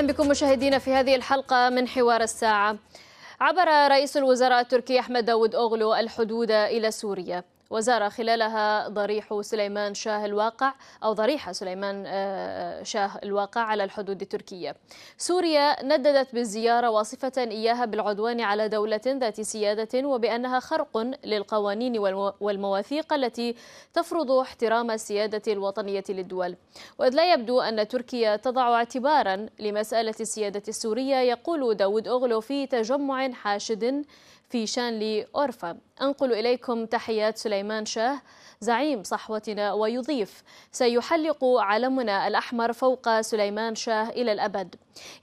اهلا بكم مشاهدينا في هذه الحلقه من حوار الساعه عبر رئيس الوزراء التركي احمد داود اوغلو الحدود الى سوريا وزار خلالها ضريح سليمان شاه الواقع أو ضريح سليمان آه، آه، شاه الواقع على الحدود التركية سوريا نددت بالزيارة واصفة إياها بالعدوان على دولة ذات سيادة وبأنها خرق للقوانين والمواثيق التي تفرض احترام السيادة الوطنية للدول وإذ لا يبدو أن تركيا تضع اعتبارا لمسألة السيادة السورية يقول داود أغلو في تجمع حاشد في شانلي أورفا أنقل إليكم تحيات سليمان شاه زعيم صحوتنا ويضيف سيحلق علمنا الأحمر فوق سليمان شاه إلى الأبد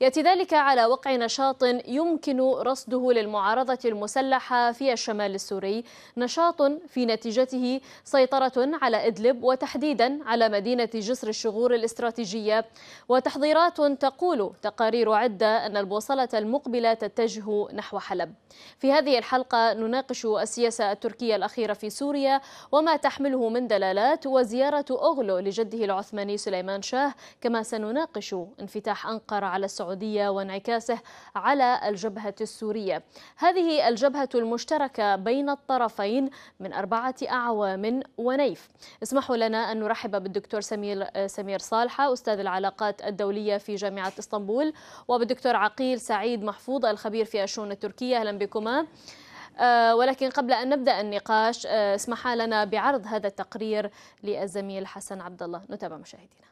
يأتي ذلك على وقع نشاط يمكن رصده للمعارضة المسلحة في الشمال السوري نشاط في نتيجته سيطرة على إدلب وتحديدا على مدينة جسر الشغور الاستراتيجية وتحضيرات تقول تقارير عدة أن البوصلة المقبلة تتجه نحو حلب في هذه هذه الحلقة نناقش السياسة التركية الأخيرة في سوريا وما تحمله من دلالات وزيارة أغلو لجده العثماني سليمان شاه كما سنناقش انفتاح أنقرة على السعودية وانعكاسه على الجبهة السورية هذه الجبهة المشتركة بين الطرفين من أربعة أعوام ونيف اسمحوا لنا أن نرحب بالدكتور سمير, سمير صالحة أستاذ العلاقات الدولية في جامعة إسطنبول وبالدكتور عقيل سعيد محفوظ الخبير في الشؤون التركية أهلا بكما آه، ولكن قبل أن نبدأ النقاش آه، اسمحا لنا بعرض هذا التقرير للزميل حسن عبد الله نتابع مشاهدينا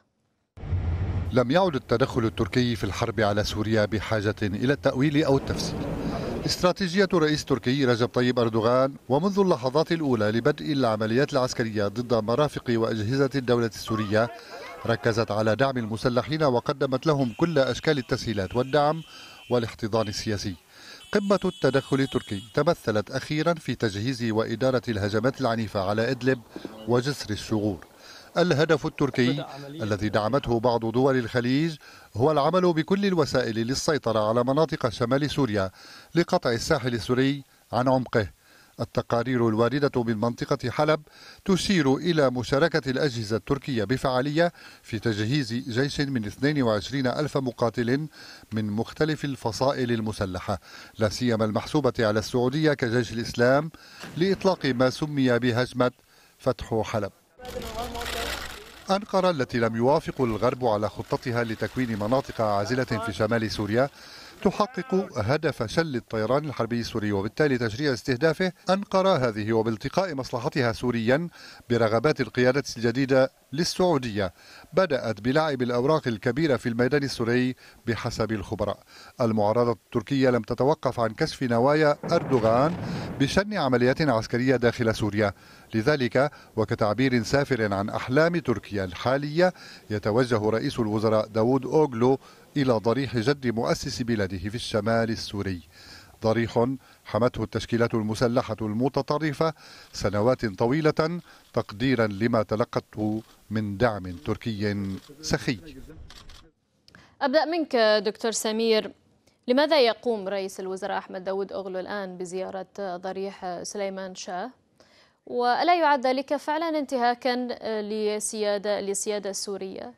لم يعد التدخل التركي في الحرب على سوريا بحاجة إلى التأويل أو التفسير استراتيجية رئيس تركي رجب طيب أردوغان ومنذ اللحظات الأولى لبدء العمليات العسكرية ضد مرافق وأجهزة الدولة السورية ركزت على دعم المسلحين وقدمت لهم كل أشكال التسهيلات والدعم والاحتضان السياسي قمة التدخل التركي تمثلت أخيرا في تجهيز وإدارة الهجمات العنيفة على إدلب وجسر الشغور الهدف التركي الذي دعمته بعض دول الخليج هو العمل بكل الوسائل للسيطرة على مناطق شمال سوريا لقطع الساحل السوري عن عمقه التقارير الواردة من منطقة حلب تشير إلى مشاركة الأجهزة التركية بفعالية في تجهيز جيش من 22 ألف مقاتل من مختلف الفصائل المسلحة لا سيما المحسوبة على السعودية كجيش الإسلام لإطلاق ما سمي بهجمة فتح حلب أنقرة التي لم يوافق الغرب على خطتها لتكوين مناطق عازلة في شمال سوريا تحقق هدف شل الطيران الحربي السوري وبالتالي تشريع استهدافه أنقرة هذه وبالتقاء مصلحتها سوريا برغبات القيادة الجديدة للسعودية بدأت بلعب الأوراق الكبيرة في الميدان السوري بحسب الخبراء المعارضة التركية لم تتوقف عن كشف نوايا أردوغان بشن عمليات عسكرية داخل سوريا لذلك وكتعبير سافر عن أحلام تركيا الحالية يتوجه رئيس الوزراء داود أوغلو إلى ضريح جد مؤسس بلده في الشمال السوري ضريح حمته التشكيلات المسلحة المتطرفة سنوات طويلة تقديرا لما تلقته من دعم تركي سخي أبدأ منك دكتور سمير لماذا يقوم رئيس الوزراء أحمد داود أغلو الآن بزيارة ضريح سليمان شاه وألا يعد ذلك فعلا انتهاكا لسيادة, لسيادة السورية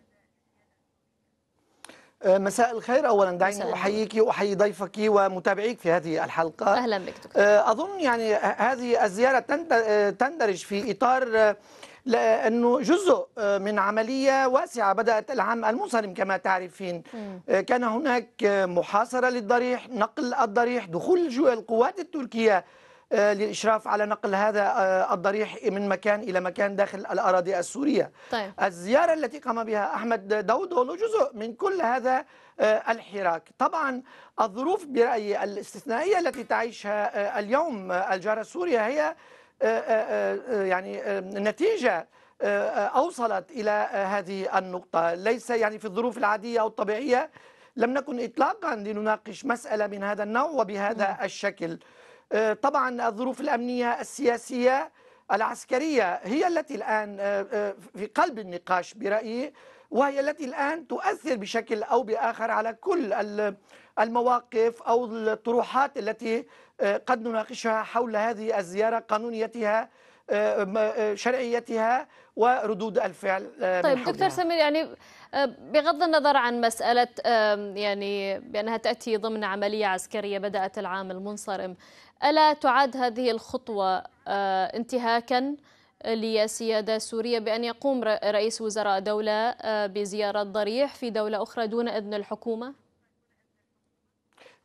آه، مساء الخير اولا دعيني احييك واحيي ضيفك ومتابعيك في هذه الحلقه اهلا بك دكتور آه، اظن يعني هذه الزياره آه، تندرج في اطار لانه جزء من عمليه واسعه بدات العام المنصرم كما تعرفين كان هناك محاصره للضريح نقل الضريح دخول القوات التركيه آه، للإشراف على نقل هذا آه، الضريح من مكان إلى مكان داخل الأراضي السورية طيب. الزيارة التي قام بها أحمد داودولو جزء من كل هذا آه، الحراك طبعا الظروف برأيي الاستثنائية التي تعيشها اليوم الجارة السورية هي يعني نتيجة أوصلت إلى هذه النقطة ليس يعني في الظروف العادية أو الطبيعية لم نكن إطلاقا لنناقش مسألة من هذا النوع وبهذا الشكل آه، طبعا الظروف الأمنية السياسية العسكرية هي التي الآن آه، آه، في قلب النقاش برأيي وهي التي الآن تؤثر بشكل أو بآخر على كل المواقف أو الطروحات التي قد نناقشها حول هذه الزيارة قانونيتها شرعيتها وردود الفعل طيب دكتور سمير يعني بغض النظر عن مسألة يعني بأنها تأتي ضمن عملية عسكرية بدأت العام المنصرم ألا تعد هذه الخطوة آه، انتهاكا لسيادة سورية بأن يقوم رئيس وزراء دولة آه، بزيارة ضريح في دولة أخرى دون إذن الحكومة؟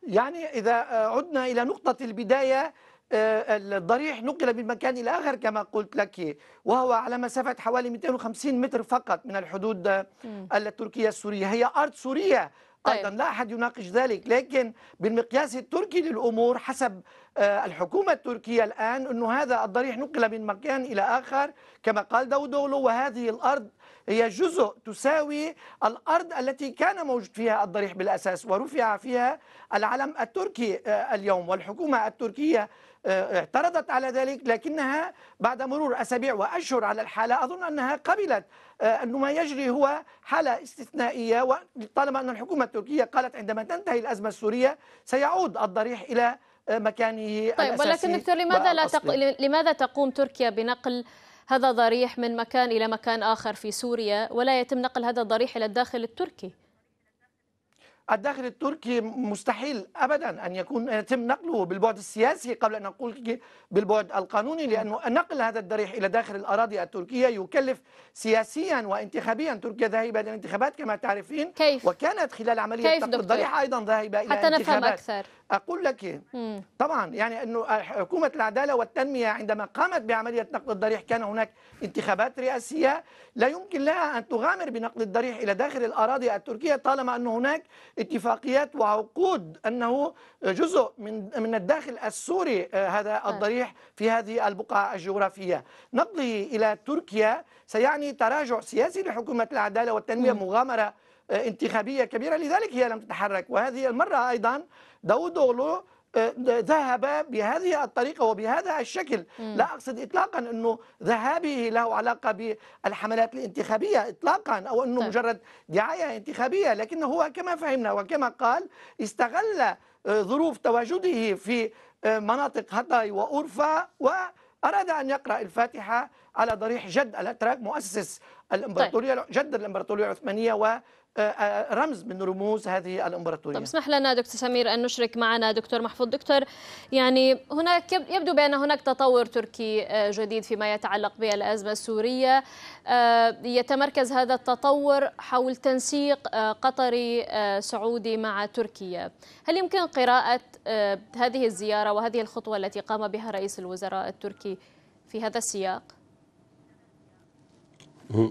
يعني إذا عدنا إلى نقطة البداية آه، الضريح نقل من مكان إلى آخر كما قلت لك وهو على مسافة حوالي 250 متر فقط من الحدود التركية السورية هي أرض سورية طيب. أيضا لا أحد يناقش ذلك لكن بالمقياس التركي للأمور حسب آه، الحكومة التركية الآن أن هذا الضريح نقل من مكان إلى آخر كما قال دودولو وهذه الأرض هي جزء تساوي الأرض التي كان موجود فيها الضريح بالأساس ورفع فيها العلم التركي آه، اليوم والحكومة التركية آه، اعترضت على ذلك لكنها بعد مرور أسابيع وأشهر على الحالة أظن أنها قبلت آه، أنه ما يجري هو حالة استثنائية وطالما أن الحكومة التركية قالت عندما تنتهي الأزمة السورية سيعود الضريح إلى آه، مكانه طيب ولكن دكتور لماذا لا تق... لماذا تقوم تركيا بنقل هذا الضريح من مكان إلى مكان آخر في سوريا ولا يتم نقل هذا الضريح إلى الداخل التركي؟ الداخل التركي مستحيل ابدا ان يكون يتم نقله بالبعد السياسي قبل ان نقول بالبعد القانوني لانه نقل هذا الضريح الى داخل الاراضي التركيه يكلف سياسيا وانتخابيا تركيا ذاهبه الى الانتخابات كما تعرفين كيف؟ وكانت خلال عمليه نقل الضريح ايضا ذاهبه الى حتى حتى نفهم اكثر أقول لك إيه؟ طبعا يعني أنه حكومة العدالة والتنمية عندما قامت بعملية نقل الضريح كان هناك انتخابات رئاسية لا يمكن لها أن تغامر بنقل الضريح إلى داخل الأراضي التركية طالما أن هناك اتفاقيات وعقود أنه جزء من من الداخل السوري آه، هذا طيب. الضريح في هذه البقعة الجغرافية نقله إلى تركيا سيعني تراجع سياسي لحكومة العدالة والتنمية مغامرة آه، انتخابية كبيرة لذلك هي لم تتحرك وهذه المرة أيضا داوودوغلو آه، ذهب بهذه الطريقة وبهذا الشكل م. لا أقصد إطلاقا أنه ذهابه له علاقة بالحملات الانتخابية إطلاقا أو أنه طيب. مجرد دعاية انتخابية لكن هو كما فهمنا وكما قال استغل آه، ظروف تواجده في آه، مناطق هطاي وأورفا وأراد أن يقرأ الفاتحة على ضريح جد الأتراك مؤسس طيب. الإمبراطورية طيب. جد الإمبراطورية العثمانية و آه، آه، رمز من رموز هذه الامبراطوريه. طب اسمح لنا دكتور سمير ان نشرك معنا دكتور محفوظ دكتور يعني هناك يبدو بان هناك تطور تركي آه، جديد فيما يتعلق بالازمه السوريه يتمركز هذا التطور حول تنسيق قطري سعودي مع تركيا. هل يمكن قراءه هذه الزياره وهذه الخطوه التي قام بها رئيس الوزراء التركي في هذا السياق؟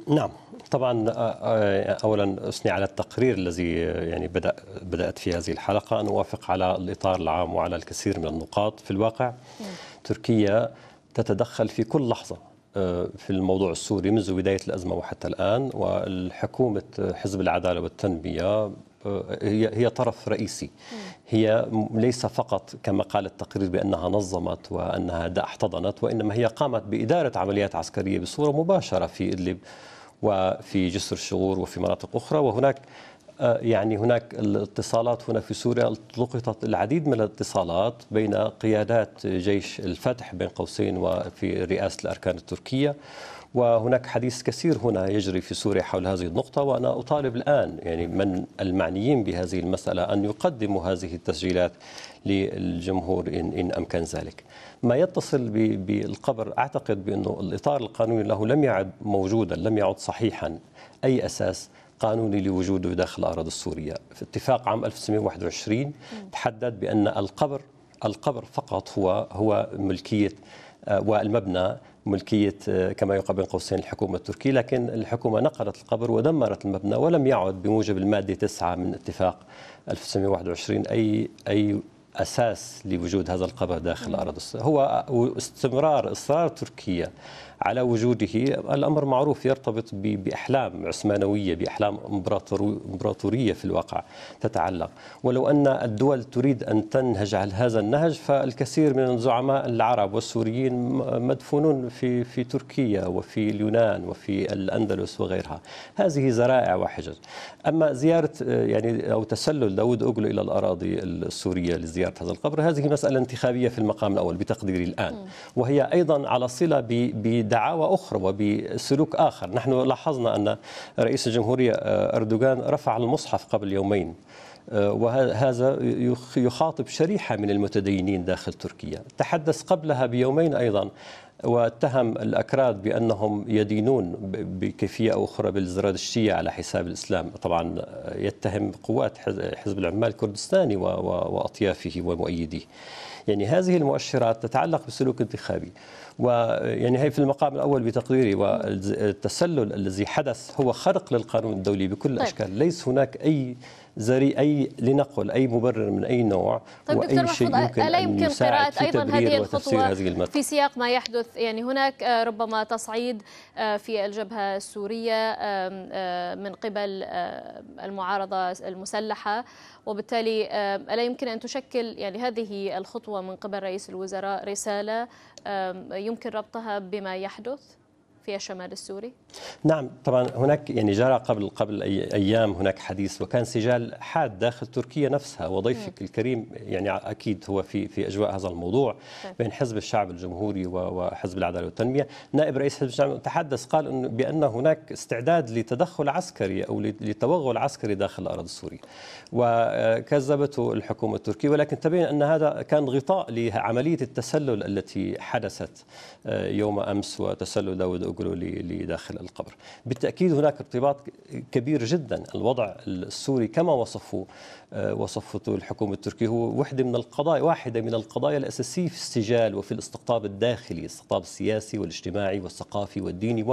نعم طبعا آه، آه، اولا اثني على التقرير الذي آه، يعني بدا بدات في هذه الحلقه ان اوافق على الاطار العام وعلى الكثير من النقاط في الواقع نعم. تركيا تتدخل في كل لحظه في الموضوع السوري منذ بدايه الازمه وحتى الان والحكومه حزب العداله والتنميه آه، هي هي طرف رئيسي هي ليس فقط كما قال التقرير بانها نظمت وانها احتضنت وانما هي قامت باداره عمليات عسكريه بصوره مباشره في ادلب وفي جسر الشغور وفي مناطق اخرى وهناك آه، يعني هناك الاتصالات هنا في سوريا لقطت العديد من الاتصالات بين قيادات جيش الفتح بين قوسين وفي رئاسة الأركان التركية وهناك حديث كثير هنا يجري في سوريا حول هذه النقطة وأنا أطالب الآن يعني من المعنيين بهذه المسألة أن يقدموا هذه التسجيلات للجمهور إن, إن أمكن ذلك ما يتصل بالقبر أعتقد بأنه الإطار القانوني له لم يعد موجودا لم يعد صحيحا أي أساس قانوني لوجوده داخل الأراضي السورية في اتفاق عام 1921 تحدد بأن القبر القبر فقط هو هو ملكية آه، والمبنى ملكية آه، كما يقال بين قوسين الحكومة التركية لكن الحكومة نقلت القبر ودمرت المبنى ولم يعد بموجب المادة 9 من اتفاق 1921 أي أي أساس لوجود هذا القبر داخل الارض هو استمرار إصرار تركيا على وجوده الأمر معروف يرتبط بأحلام عثمانوية بأحلام إمبراطورية في الواقع تتعلق ولو أن الدول تريد أن تنهج على هذا النهج فالكثير من الزعماء العرب والسوريين مدفونون في, في تركيا وفي اليونان وفي الأندلس وغيرها هذه زرائع وحجج أما زيارة آه، يعني أو تسلل داود أوغلو إلى الأراضي السورية لزيارة زيارة هذا القبر هذه مسألة انتخابية في المقام الأول بتقديري الآن وهي أيضا على صلة بدعاوى أخرى وبسلوك آخر نحن لاحظنا أن رئيس الجمهورية آه، أردوغان رفع المصحف قبل يومين آه، وهذا يخاطب شريحة من المتدينين داخل تركيا تحدث قبلها بيومين أيضا واتهم الأكراد بأنهم يدينون بكيفية أو أخرى بالزرادشتية على حساب الإسلام طبعا يتهم قوات حزب العمال الكردستاني وأطيافه ومؤيديه يعني هذه المؤشرات تتعلق بسلوك انتخابي ويعني هي في المقام الاول بتقديري والتسلل الذي حدث هو خرق للقانون الدولي بكل طيب. الاشكال ليس هناك اي زري أي لنقل أي مبرر من أي نوع طيب وأي دكتور شيء يمكن ألا يمكن قراءة أيضا هذه الخطوة هذه في سياق ما يحدث يعني هناك آه، ربما تصعيد آه، في الجبهة السورية آه، من قبل المعارضة المسلحة وبالتالي ألا يمكن أن تشكل يعني هذه الخطوة من قبل رئيس الوزراء رسالة يمكن ربطها بما يحدث؟ في الشمال السوري؟ نعم طبعا هناك يعني جرى قبل قبل ايام هناك حديث وكان سجال حاد داخل تركيا نفسها وضيفك م. الكريم يعني اكيد هو في في اجواء هذا الموضوع طيب. بين حزب الشعب الجمهوري وحزب العداله والتنميه، نائب رئيس حزب الشعب تحدث قال انه بان هناك استعداد لتدخل عسكري او لتوغل عسكري داخل الاراضي السوريه. وكذبته الحكومه التركيه ولكن تبين ان هذا كان غطاء لعمليه التسلل التي حدثت آه، يوم امس وتسلل داود يقولوا لداخل القبر بالتأكيد هناك ارتباط كبير جدا الوضع السوري كما وصفه آه، وصفته الحكومة التركية هو واحدة من القضايا واحدة من القضايا الأساسية في السجال وفي الاستقطاب الداخلي الاستقطاب السياسي والاجتماعي والثقافي والديني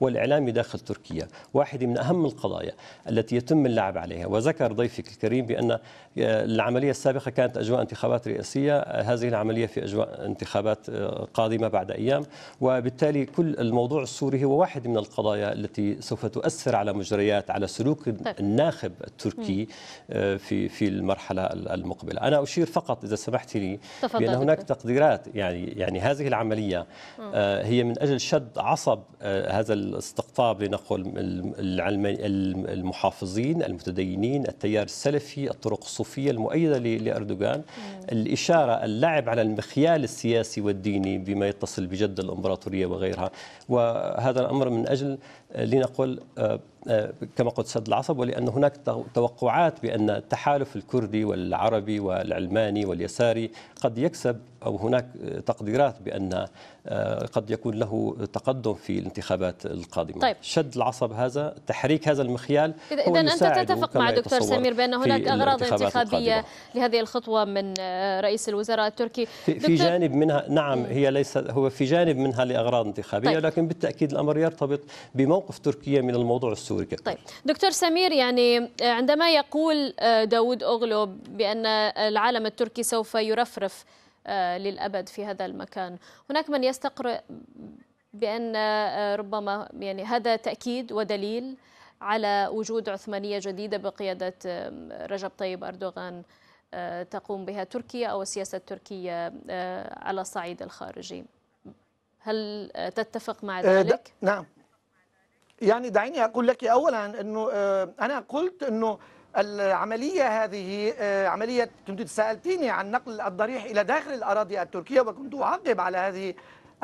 والإعلامي داخل تركيا واحدة من أهم القضايا التي يتم اللعب عليها وذكر ضيفك الكريم بأن آه، العملية السابقة كانت أجواء انتخابات رئاسية آه، هذه العملية في أجواء انتخابات قادمة بعد أيام وبالتالي كل الموضوع الموضوع السوري هو واحد من القضايا التي سوف تؤثر على مجريات على سلوك طيب. الناخب التركي آه، في في المرحله المقبله انا اشير فقط اذا سمحت لي بان هناك تقديرات يعني يعني هذه العمليه آه، هي من اجل شد عصب آه، هذا الاستقطاب لنقل المحافظين المتدينين التيار السلفي الطرق الصوفيه المؤيده لاردوغان الاشاره اللعب على المخيال السياسي والديني بما يتصل بجد الامبراطوريه وغيرها و هذا الأمر من أجل آه، لنقل آه، كما قلت سد العصب ولأن هناك توقعات بأن التحالف الكردي والعربي والعلماني واليساري قد يكسب أو هناك تقديرات بأن آه، قد يكون له تقدم في الانتخابات القادمة طيب. شد العصب هذا تحريك هذا المخيال إذا أنت تتفق مع دكتور سمير بأن هناك أغراض انتخابية لهذه الخطوة من آه، رئيس الوزراء التركي في, في جانب منها نعم هي ليس هو في جانب منها لأغراض انتخابية طيب. لكن بالتأكيد الأمر يرتبط بموقف تركيا من الموضوع السوري الصور كده طيب دكتور سمير يعني آه، عندما يقول آه، داود أغلو بأن العالم التركي سوف يرفرف آه، للأبد في هذا المكان هناك من يستقرئ بأن ربما يعني هذا تأكيد ودليل على وجود عثمانية جديدة بقيادة رجب طيب أردوغان تقوم بها تركيا أو السياسة التركية على الصعيد الخارجي هل تتفق مع ذلك؟ نعم يعني دعيني أقول لك أولا أنه آه، أنا قلت أنه العملية هذه آه، عملية كنت سألتيني عن نقل الضريح إلى داخل الأراضي التركية وكنت أعقب على هذه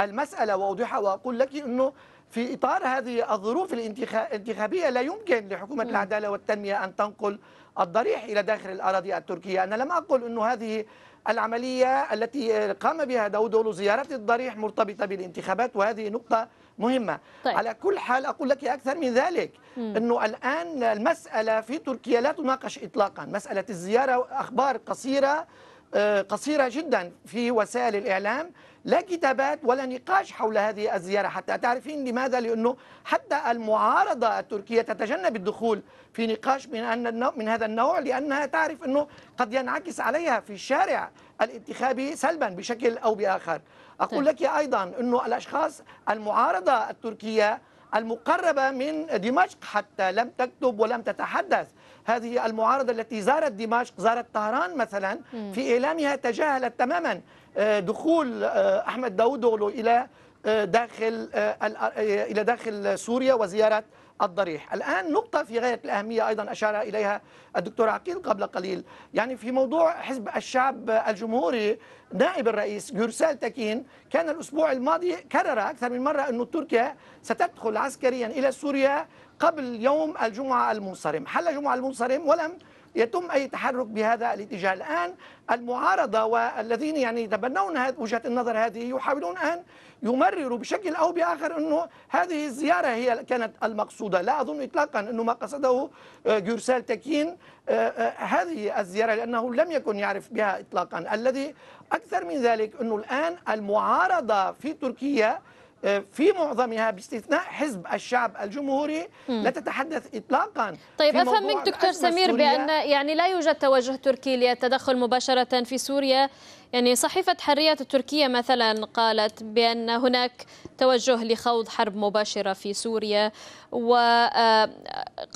المسألة وأوضحها وأقول لك أنه في إطار هذه الظروف الانتخابية لا يمكن لحكومة العدالة والتنمية أن تنقل الضريح إلى داخل الأراضي التركية أنا لم أقل أنه هذه العملية التي قام بها أولو زيارة الضريح مرتبطة بالانتخابات وهذه نقطة مهمة طيب. على كل حال أقول لك أكثر من ذلك أنه الآن المسألة في تركيا لا تناقش إطلاقا مسألة الزيارة أخبار قصيرة آه، قصيرة جدا في وسائل الإعلام لا كتابات ولا نقاش حول هذه الزيارة حتى تعرفين لماذا لأنه حتى المعارضة التركية تتجنب الدخول في نقاش من أن من هذا النوع لأنها تعرف أنه قد ينعكس عليها في الشارع الانتخابي سلبا بشكل أو بآخر أقول طيب. لك أيضا أنه الأشخاص المعارضة التركية المقربة من دمشق حتى لم تكتب ولم تتحدث هذه المعارضة التي زارت دمشق زارت طهران مثلا في إعلامها تجاهلت تماما آه، دخول آه، احمد داوودوغلو الى آه، داخل الى داخل سوريا وزياره الضريح الآن نقطة في غاية الأهمية أيضا أشار إليها الدكتور عقيل قبل قليل يعني في موضوع حزب الشعب الجمهوري نائب الرئيس جورسال تكين كان الأسبوع الماضي كرر أكثر من مرة أن تركيا ستدخل عسكريا إلى سوريا قبل يوم الجمعة المنصرم حل جمعة المنصرم ولم يتم أي تحرك بهذا الاتجاه الآن المعارضة والذين يعني يتبنون وجهة النظر هذه يحاولون أن يمرروا بشكل أو بآخر أنه هذه الزيارة هي كانت المقصودة لا أظن إطلاقا أنه ما قصده آه، جورسال تكين آه، آه، هذه الزيارة لأنه لم يكن يعرف بها إطلاقا الذي أكثر من ذلك أنه الآن المعارضة في تركيا في معظمها باستثناء حزب الشعب الجمهوري لا تتحدث اطلاقا طيب افهم منك دكتور سمير بان يعني لا يوجد توجه تركي للتدخل مباشره في سوريا يعني صحيفه حريه التركيه مثلا قالت بان هناك توجه لخوض حرب مباشره في سوريا وقالت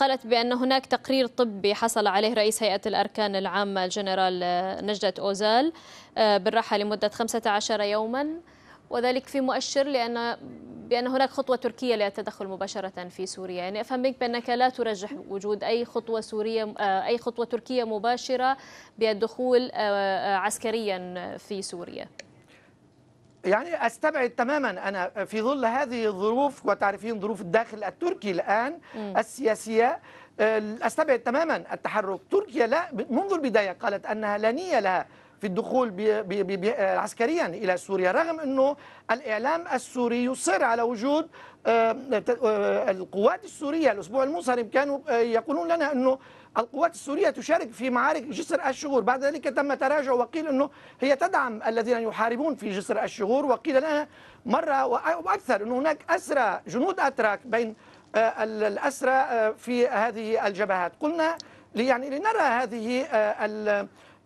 آه، بان هناك تقرير طبي حصل عليه رئيس هيئه الاركان العامه الجنرال آه، نجده اوزال آه، بالراحه لمده 15 يوما وذلك في مؤشر لأن بأن هناك خطوة تركية للتدخل مباشرة في سوريا يعني أفهم منك بأنك لا ترجح وجود أي خطوة سورية آه، أي خطوة تركية مباشرة بالدخول آه، آه، عسكريا في سوريا يعني استبعد تماما انا في ظل هذه الظروف وتعرفين ظروف الداخل التركي الان م. السياسيه استبعد تماما التحرك تركيا لا منذ البدايه قالت انها لا نيه لها في الدخول آه، عسكريا إلى سوريا رغم أنه الإعلام السوري يصر على وجود آه، آه، القوات السورية الأسبوع المنصرم كانوا يقولون لنا أنه القوات السورية تشارك في معارك جسر الشغور بعد ذلك تم تراجع وقيل أنه هي تدعم الذين يحاربون في جسر الشغور وقيل لنا مرة وأكثر أن هناك أسرى جنود أتراك بين الأسرى في هذه الجبهات قلنا يعني لنرى هذه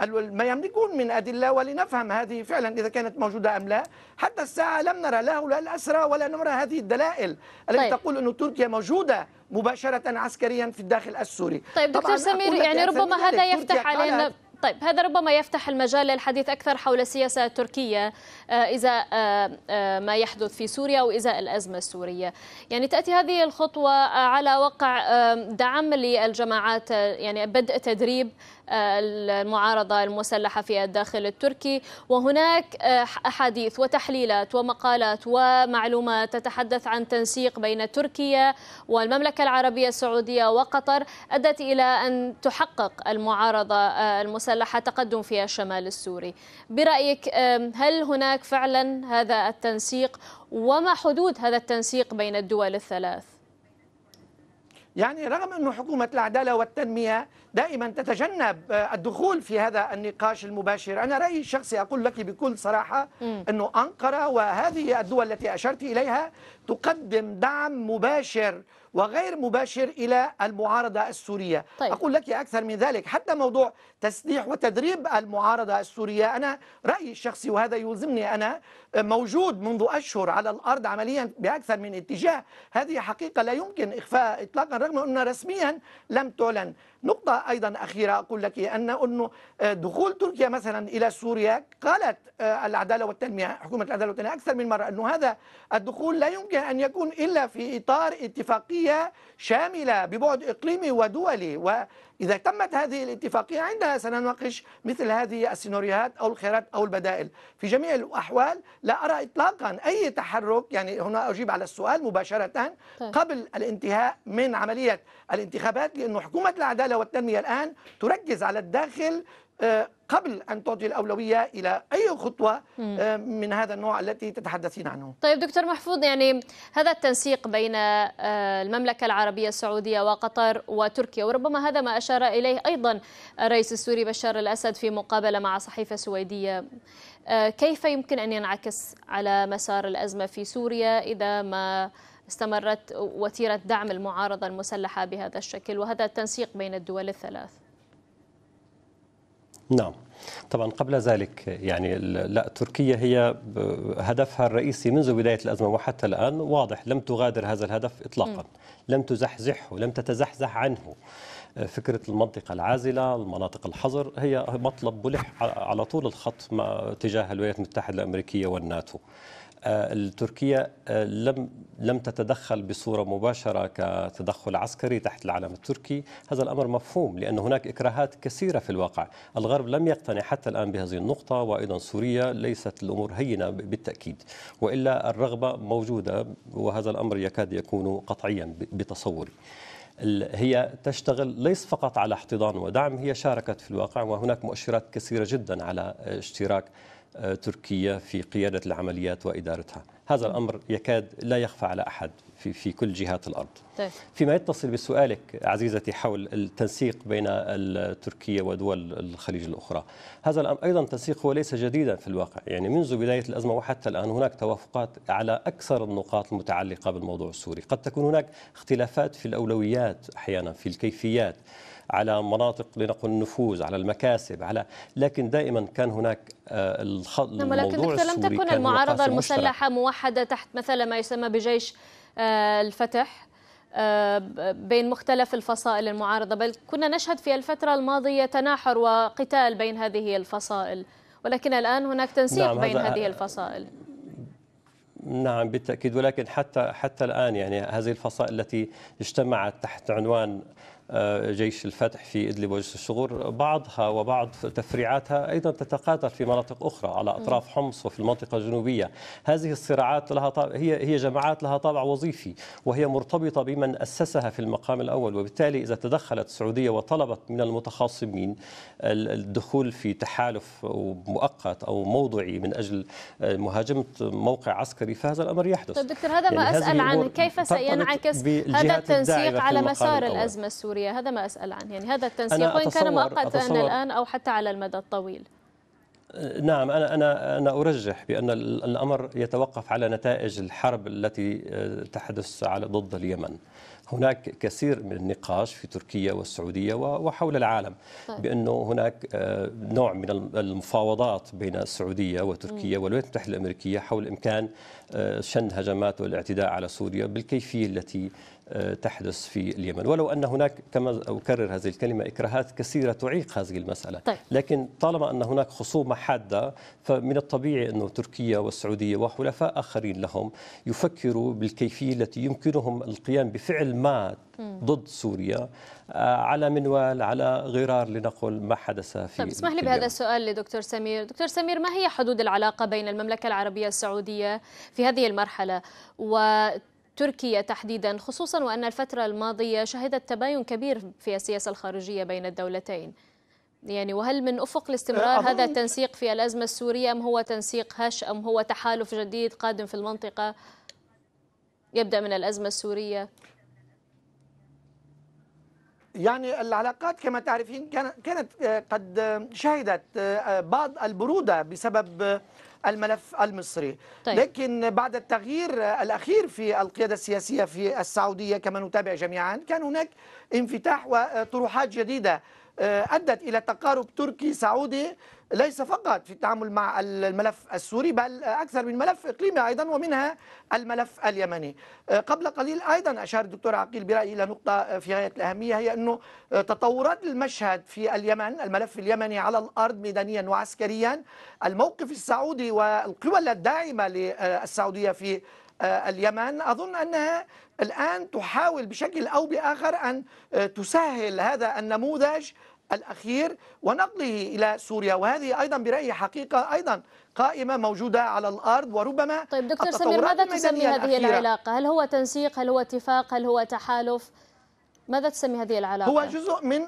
ما يملكون من أدلة ولنفهم هذه فعلا إذا كانت موجودة أم لا حتى الساعة لم نرى له لا الأسرى ولا نرى هذه الدلائل التي طيب. تقول أن تركيا موجودة مباشرة عسكريا في الداخل السوري طيب دكتور سمير يعني ربما هذا يفتح علينا طيب هذا ربما يفتح المجال للحديث أكثر حول السياسة التركية آه، إذا آه، آه، ما يحدث في سوريا وإذا الأزمة السورية يعني تأتي هذه الخطوة على وقع دعم للجماعات يعني بدء تدريب المعارضة المسلحة في الداخل التركي وهناك آه، أحاديث وتحليلات ومقالات ومعلومات تتحدث عن تنسيق بين تركيا والمملكة العربية السعودية وقطر أدت إلى أن تحقق المعارضة آه، المسلحة تقدم في الشمال السوري برأيك هل هناك فعلا هذا التنسيق وما حدود هذا التنسيق بين الدول الثلاث؟ يعني رغم أن حكومة العدالة والتنمية دائما تتجنب الدخول في هذا النقاش المباشر أنا رأيي الشخصي أقول لك بكل صراحة أن أنقرة وهذه الدول التي أشرت إليها تقدم دعم مباشر وغير مباشر إلى المعارضة السورية طيب. أقول لك أكثر من ذلك حتى موضوع تسليح وتدريب المعارضة السورية أنا رأيي الشخصي وهذا يلزمني أنا موجود منذ أشهر على الأرض عمليا بأكثر من اتجاه هذه حقيقة لا يمكن إخفاء إطلاقا رغم أن رسميا لم تعلن نقطة أيضا أخيرة أقول لك أن أنه آه، دخول تركيا مثلا إلى سوريا قالت آه، العدالة والتنمية حكومة العدالة والتنمية أكثر من مرة أنه هذا الدخول لا يمكن أن يكون إلا في إطار اتفاقية شاملة ببعد إقليمي ودولي إذا تمت هذه الاتفاقية عندها سنناقش مثل هذه السيناريوهات أو الخيارات أو البدائل في جميع الأحوال لا أرى إطلاقا أي تحرك يعني هنا أجيب على السؤال مباشرة طيب. قبل الانتهاء من عملية الانتخابات لأن حكومة العدالة والتنمية الآن تركز على الداخل آه، قبل أن تعطي الأولوية إلى أي خطوة آه، من هذا النوع التي تتحدثين عنه طيب دكتور محفوظ يعني هذا التنسيق بين آه، المملكة العربية السعودية وقطر وتركيا وربما هذا ما أشار إليه أيضا الرئيس السوري بشار الأسد في مقابلة مع صحيفة سويدية آه، كيف يمكن أن ينعكس على مسار الأزمة في سوريا إذا ما استمرت وتيرة دعم المعارضة المسلحة بهذا الشكل وهذا التنسيق بين الدول الثلاث نعم طبعا قبل ذلك يعني لا تركيا هي هدفها الرئيسي منذ بدايه الازمه وحتى الان واضح لم تغادر هذا الهدف اطلاقا م. لم تزحزحه لم تتزحزح عنه آه، فكرة المنطقة العازلة المناطق الحظر هي مطلب ملح على طول الخط تجاه الولايات المتحدة الأمريكية والناتو آه، تركيا آه، لم لم تتدخل بصوره مباشره كتدخل عسكري تحت العلم التركي، هذا الامر مفهوم لان هناك اكراهات كثيره في الواقع، الغرب لم يقتنع حتى الان بهذه النقطه وايضا سوريا ليست الامور هينه بالتاكيد، والا الرغبه موجوده وهذا الامر يكاد يكون قطعيا بتصوري. هي تشتغل ليس فقط على احتضان ودعم هي شاركت في الواقع وهناك مؤشرات كثيره جدا على اشتراك آه، تركيا في قيادة العمليات وإدارتها هذا الأمر يكاد لا يخفى على أحد في, في كل جهات الأرض طيب. فيما يتصل بسؤالك عزيزتي حول التنسيق بين تركيا ودول الخليج الأخرى هذا الأمر أيضا تنسيق هو ليس جديدا في الواقع يعني منذ بداية الأزمة وحتى الآن هناك توافقات على أكثر النقاط المتعلقة بالموضوع السوري قد تكون هناك اختلافات في الأولويات أحيانا في الكيفيات على مناطق لنقل النفوذ على المكاسب على لكن دائما كان هناك آه، نعم، الموضوع ولكن دكتور لم تكن المعارضة المسلحة مشترك. موحدة تحت مثلا ما يسمى بجيش آه، الفتح آه، بين مختلف الفصائل المعارضة بل كنا نشهد في الفترة الماضية تناحر وقتال بين هذه الفصائل ولكن الآن هناك تنسيق نعم بين هذه الفصائل نعم بالتأكيد ولكن حتى حتى الآن يعني هذه الفصائل التي اجتمعت تحت عنوان آه، جيش الفتح في إدلب وجيش الشغور بعضها وبعض تفريعاتها أيضا تتقاتل في مناطق أخرى على أطراف حمص وفي المنطقة الجنوبية هذه الصراعات لها طابع هي هي جماعات لها طابع وظيفي وهي مرتبطة بمن أسسها في المقام الأول وبالتالي إذا تدخلت السعودية وطلبت من المتخاصمين الدخول في تحالف مؤقت أو موضعي من أجل مهاجمة موقع عسكري فهذا الأمر يحدث طيب دكتور هذا يعني ما أسأل عنه كيف سينعكس هذا التنسيق على مسار الأزمة السورية سوريا هذا ما أسأل عنه يعني هذا التنسيق وإن كان مؤقتا الآن أو حتى على المدى الطويل أه، نعم انا انا انا ارجح بان الامر يتوقف على نتائج الحرب التي أه، تحدث على ضد اليمن. هناك كثير من النقاش في تركيا والسعوديه وحول العالم طيب. بانه هناك أه، نوع من المفاوضات بين السعوديه وتركيا والولايات المتحده الامريكيه حول امكان شن هجمات والاعتداء على سوريا بالكيفيه التي تحدث في اليمن ولو أن هناك كما أكرر هذه الكلمة إكراهات كثيرة تعيق هذه المسألة طيب. لكن طالما أن هناك خصومة حادة فمن الطبيعي أن تركيا والسعودية وحلفاء آخرين لهم يفكروا بالكيفية التي يمكنهم القيام بفعل ما ضد سوريا آه، على منوال على غرار لنقل ما حدث في طيب اسمح لي بهذا السؤال لدكتور سمير دكتور سمير ما هي حدود العلاقة بين المملكة العربية السعودية في هذه المرحلة و تركيا تحديدا خصوصا وأن الفترة الماضية شهدت تباين كبير في السياسة الخارجية بين الدولتين يعني وهل من أفق لاستمرار هذا التنسيق في الأزمة السورية أم هو تنسيق هش أم هو تحالف جديد قادم في المنطقة يبدأ من الأزمة السورية يعني العلاقات كما تعرفين كانت آه، قد آه، شهدت آه، بعض البرودة بسبب الملف المصري طيب. لكن بعد التغيير الأخير في القيادة السياسية في السعودية كما نتابع جميعا كان هناك انفتاح وطروحات جديدة آه، أدت إلى تقارب تركي سعودي ليس فقط في التعامل مع الملف السوري بل أكثر من ملف إقليمي أيضا ومنها الملف اليمني آه، قبل قليل أيضا أشار الدكتور عقيل برأيي إلى نقطة في غاية الأهمية هي أنه آه، تطورات المشهد في اليمن الملف اليمني على الأرض ميدانيا وعسكريا الموقف السعودي والقوى الداعمة للسعودية في اليمن أظن أنها الآن تحاول بشكل أو بآخر أن تسهل هذا النموذج الأخير ونقله إلى سوريا وهذه أيضا برأيي حقيقة أيضا قائمة موجودة على الأرض وربما طيب دكتور سمير ماذا تسمي هذه الأخيرة. العلاقة؟ هل هو تنسيق؟ هل هو اتفاق؟ هل هو تحالف؟ ماذا تسمي هذه العلاقة؟ هو جزء من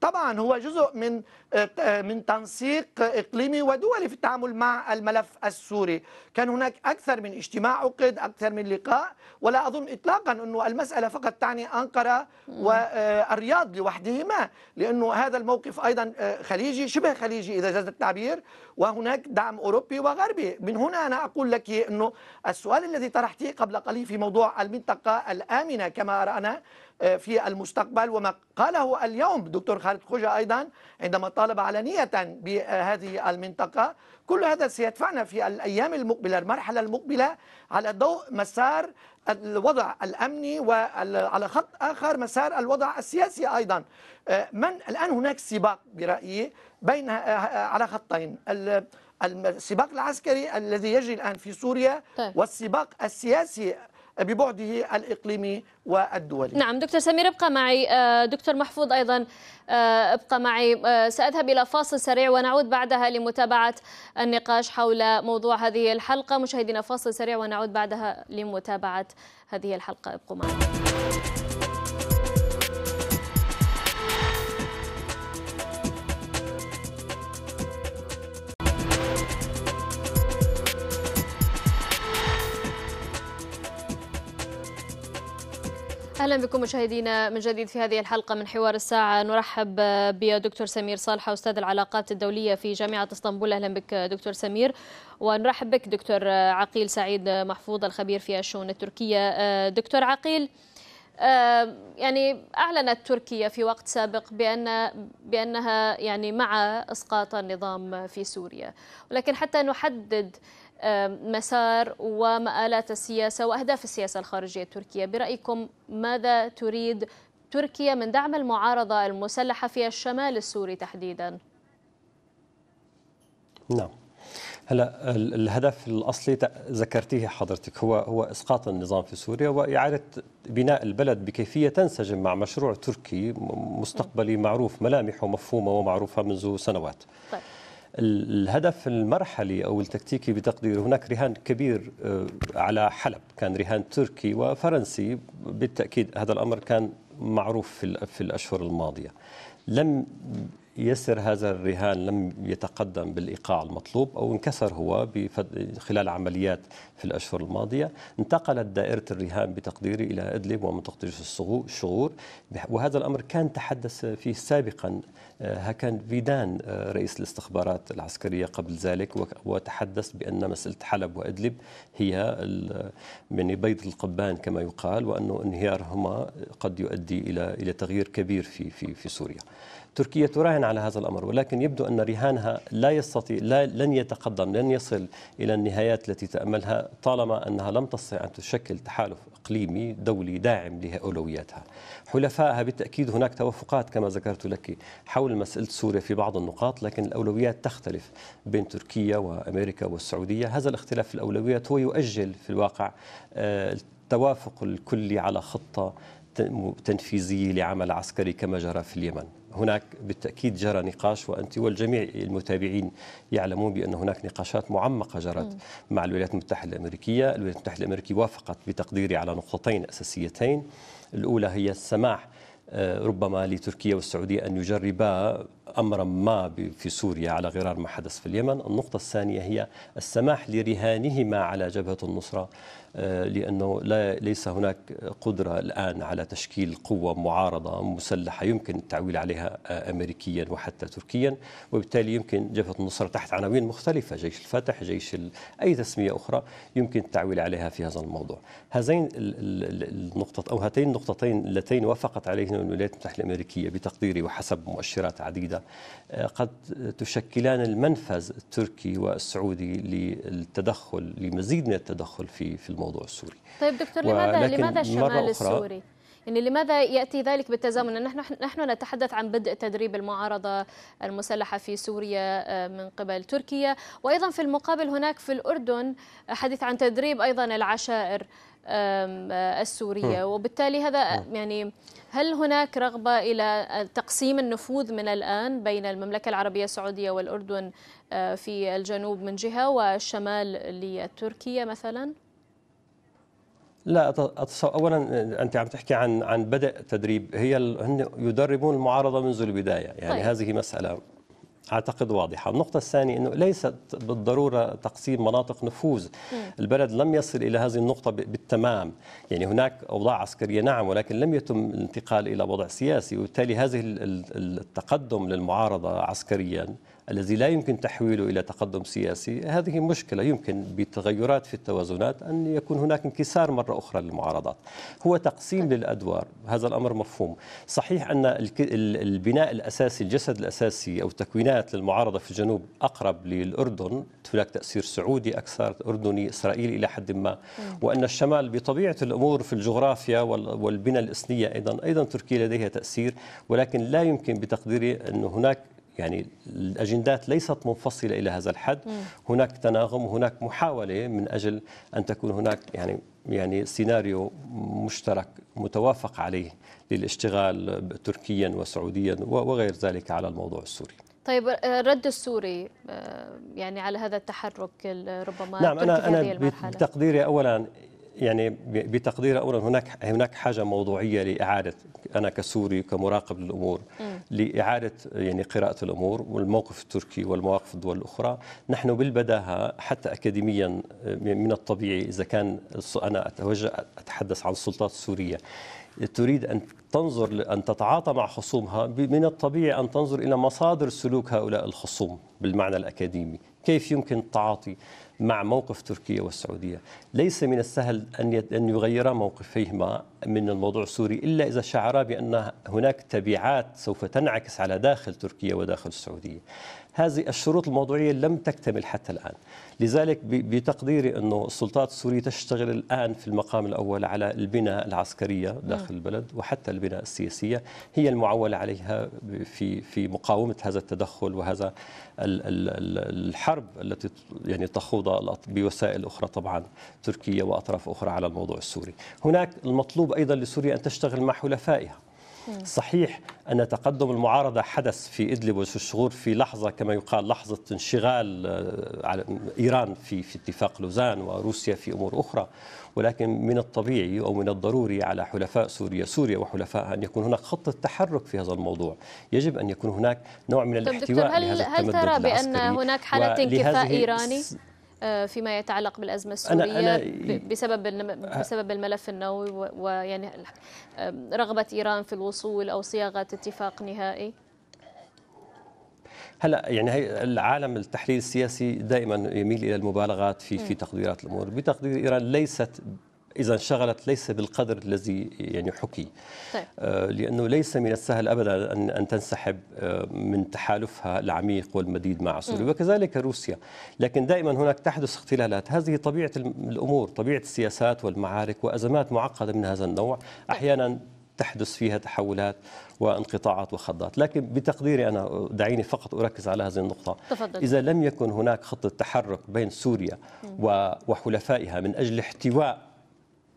طبعا هو جزء من آه، من تنسيق اقليمي ودولي في التعامل مع الملف السوري، كان هناك اكثر من اجتماع عقد، اكثر من لقاء، ولا اظن اطلاقا انه المساله فقط تعني انقره والرياض لوحدهما، لانه هذا الموقف ايضا آه، خليجي شبه خليجي اذا جاز التعبير، وهناك دعم اوروبي وغربي، من هنا انا اقول لك انه السؤال الذي طرحتيه قبل قليل في موضوع المنطقه الامنه كما رانا آه، في المستقبل وما قاله اليوم دكتور خالد خوجة أيضا عندما طالب علنية بهذه المنطقة كل هذا سيدفعنا في الأيام المقبلة المرحلة المقبلة على ضوء مسار الوضع الأمني وعلى خط آخر مسار الوضع السياسي أيضا آه، من الآن هناك سباق برأيي بين آه، على خطين السباق العسكري الذي يجري الآن في سوريا طيب. والسباق السياسي ببعده الإقليمي والدولي نعم دكتور سمير ابقى معي آه، دكتور محفوظ أيضا آه، ابقى معي آه، سأذهب إلى فاصل سريع ونعود بعدها لمتابعة النقاش حول موضوع هذه الحلقة مشاهدينا فاصل سريع ونعود بعدها لمتابعة هذه الحلقة ابقوا معنا اهلا بكم مشاهدينا من جديد في هذه الحلقه من حوار الساعه نرحب بدكتور سمير صالحه استاذ العلاقات الدوليه في جامعه اسطنبول اهلا بك دكتور سمير ونرحب بك دكتور عقيل سعيد محفوظ الخبير في الشؤون التركيه آه، دكتور عقيل آه، يعني اعلنت تركيا في وقت سابق بان بانها يعني مع اسقاط النظام في سوريا ولكن حتى نحدد مسار ومآلات السياسة وأهداف السياسة الخارجية التركية برأيكم ماذا تريد تركيا من دعم المعارضة المسلحة في الشمال السوري تحديدا نعم هلا الهدف الاصلي ذكرتيه حضرتك هو هو اسقاط النظام في سوريا واعاده بناء البلد بكيفيه تنسجم مع مشروع تركي مستقبلي معروف ملامحه مفهومه ومعروفه منذ سنوات. طيب. الهدف المرحلي او التكتيكي بتقدير هناك رهان كبير آه، على حلب كان رهان تركي وفرنسي بالتاكيد هذا الامر كان معروف في الاشهر الماضيه لم يسر هذا الرهان لم يتقدم بالإيقاع المطلوب أو انكسر هو خلال عمليات في الأشهر الماضية انتقلت دائرة الرهان بتقديري إلى إدلب ومنطقة الشغور وهذا الأمر كان تحدث فيه سابقا ها آه، كان فيدان آه، رئيس الاستخبارات العسكرية قبل ذلك وتحدث بأن مسألة حلب وإدلب هي من بيض القبان كما يقال وأنه انهيارهما قد يؤدي إلى إلى تغيير كبير في في في سوريا. تركيا تراهن على هذا الأمر ولكن يبدو أن رهانها لا يستطيع لا لن يتقدم لن يصل إلى النهايات التي تأملها طالما أنها لم تستطع أن تشكل تحالف إقليمي دولي داعم لأولوياتها حلفائها بالتأكيد هناك توافقات كما ذكرت لك حول مسألة سوريا في بعض النقاط لكن الأولويات تختلف بين تركيا وأمريكا والسعودية هذا الاختلاف في الأولويات هو يؤجل في الواقع آه، التوافق الكلي على خطة تنفيذية لعمل عسكري كما جرى في اليمن هناك بالتأكيد جرى نقاش وأنت والجميع المتابعين يعلمون بأن هناك نقاشات معمقة جرت مع الولايات المتحدة الأمريكية الولايات المتحدة الأمريكية وافقت بتقديري على نقطتين أساسيتين الأولى هي السماح آه، ربما لتركيا والسعودية أن يجربا أمرا ما في سوريا على غرار ما حدث في اليمن النقطة الثانية هي السماح لرهانهما على جبهة النصرة آه، لأنه لا ليس هناك قدرة الآن على تشكيل قوة معارضة مسلحة يمكن التعويل عليها آه، أمريكيا وحتى تركيا وبالتالي يمكن جبهة النصرة تحت عناوين مختلفة جيش الفتح جيش أي تسمية أخرى يمكن التعويل عليها في هذا الموضوع هذين النقطة أو هاتين النقطتين اللتين وافقت عليهما الولايات المتحدة الأمريكية بتقديري وحسب مؤشرات عديدة آه، قد تشكلان المنفذ التركي والسعودي للتدخل لمزيد من التدخل في في الموضوع الموضوع السوري طيب دكتور لماذا لماذا الشمال السوري يعني لماذا ياتي ذلك بالتزامن نحن نحن نتحدث عن بدء تدريب المعارضه المسلحه في سوريا آه، من قبل تركيا وايضا في المقابل هناك في الاردن حديث عن تدريب ايضا العشائر آه، السوريه وبالتالي هذا يعني هل هناك رغبه الى تقسيم النفوذ من الان بين المملكه العربيه السعوديه والاردن آه، في الجنوب من جهه والشمال لتركيا مثلا؟ لا أتصور اولا انت عم تحكي عن عن بدء تدريب هي هن يدربون المعارضه منذ البدايه يعني طيب. هذه مساله اعتقد واضحه، النقطه الثانيه انه ليست بالضروره تقسيم مناطق نفوذ، البلد لم يصل الى هذه النقطه بالتمام، يعني هناك اوضاع عسكريه نعم ولكن لم يتم الانتقال الى وضع سياسي، وبالتالي هذه التقدم للمعارضه عسكريا الذي لا يمكن تحويله إلى تقدم سياسي هذه مشكلة يمكن بتغيرات في التوازنات أن يكون هناك انكسار مرة أخرى للمعارضات هو تقسيم للأدوار هذا الأمر مفهوم صحيح أن البناء الأساسي الجسد الأساسي أو التكوينات للمعارضة في الجنوب أقرب للأردن هناك تأثير سعودي أكثر أردني إسرائيلي إلى حد ما وأن الشمال بطبيعة الأمور في الجغرافيا والبنى الإثنية أيضا أيضا تركيا لديها تأثير ولكن لا يمكن بتقديري أن هناك يعني الأجندات ليست منفصلة إلى هذا الحد هناك تناغم هناك محاولة من أجل أن تكون هناك يعني يعني سيناريو مشترك متوافق عليه للاشتغال تركيا وسعوديا وغير ذلك على الموضوع السوري طيب آه، الرد السوري آه، يعني على هذا التحرك ربما نعم أنا, أنا بتقديري أولا يعني بتقدير اولا هناك هناك حاجه موضوعيه لاعاده انا كسوري كمراقب للامور لاعاده يعني قراءه الامور والموقف التركي والمواقف الدول الاخرى نحن بالبداهه حتى اكاديميا من الطبيعي اذا كان انا اتوجه اتحدث عن السلطات السوريه تريد ان تنظر ان تتعاطى مع خصومها من الطبيعي ان تنظر الى مصادر سلوك هؤلاء الخصوم بالمعنى الاكاديمي كيف يمكن التعاطي مع موقف تركيا والسعودية ليس من السهل أن أن يغيرا موقفيهما من الموضوع السوري إلا إذا شعرا بأن هناك تبعات سوف تنعكس على داخل تركيا وداخل السعودية هذه الشروط الموضوعية لم تكتمل حتى الآن لذلك بتقديري أنه السلطات السورية تشتغل الآن في المقام الأول على البناء العسكرية نعم. داخل البلد وحتى البناء السياسية هي المعولة عليها في في مقاومة هذا التدخل وهذا الحرب التي يعني تخوضها بوسائل أخرى طبعا تركيا وأطراف أخرى على الموضوع السوري هناك المطلوب أيضا لسوريا أن تشتغل مع حلفائها صحيح أن تقدم المعارضة حدث في إدلب والشغور في لحظة كما يقال لحظة انشغال آه، إيران في في اتفاق لوزان وروسيا في أمور أخرى ولكن من الطبيعي أو من الضروري على حلفاء سوريا سوريا وحلفائها أن يكون هناك خط تحرك في هذا الموضوع يجب أن يكون هناك نوع من الاحتواء هل, هل ترى بأن هناك حالة انكفاء إيراني؟ آه، فيما يتعلق بالازمه السوريه أنا أنا بسبب بسبب الملف النووي ويعني رغبه ايران في الوصول او صياغه اتفاق نهائي هلا يعني هي العالم التحليل السياسي دائما يميل الى المبالغات في في تقديرات الامور بتقدير ايران ليست اذا انشغلت ليس بالقدر الذي يعني حكي طيب. آه، لانه ليس من السهل ابدا ان ان تنسحب آه، من تحالفها العميق والمديد مع سوريا وكذلك روسيا لكن دائما هناك تحدث اختلالات هذه طبيعه الامور طبيعه السياسات والمعارك وازمات معقده من هذا النوع طيب. احيانا تحدث فيها تحولات وانقطاعات وخضات لكن بتقديري أنا دعيني فقط أركز على هذه النقطة تفضل. إذا لم يكن هناك خطة تحرك بين سوريا وحلفائها من أجل احتواء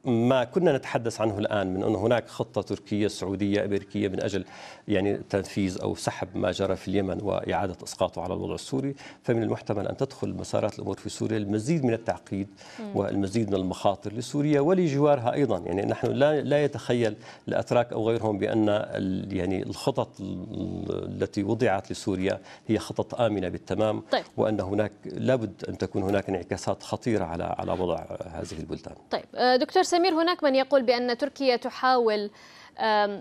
ما كنا نتحدث عنه الآن من أن هناك خطة تركية سعودية أمريكية من أجل يعني تنفيذ أو سحب ما جرى في اليمن وإعادة إسقاطه على الوضع السوري فمن المحتمل أن تدخل مسارات الأمور في سوريا المزيد من التعقيد والمزيد من المخاطر لسوريا ولجوارها أيضا يعني نحن لا لا يتخيل الأتراك أو غيرهم بأن يعني الخطط التي وضعت لسوريا هي خطط آمنة بالتمام طيب. وأن هناك لابد أن تكون هناك انعكاسات خطيرة على على وضع هذه البلدان طيب آه، دكتور سمير هناك من يقول بأن تركيا تحاول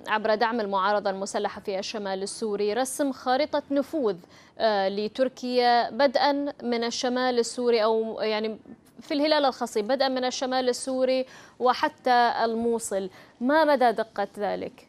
عبر دعم المعارضة المسلحة في الشمال السوري رسم خارطة نفوذ آه، لتركيا بدءا من الشمال السوري أو يعني في الهلال الخصيب بدءا من الشمال السوري وحتى الموصل ما مدى دقة ذلك؟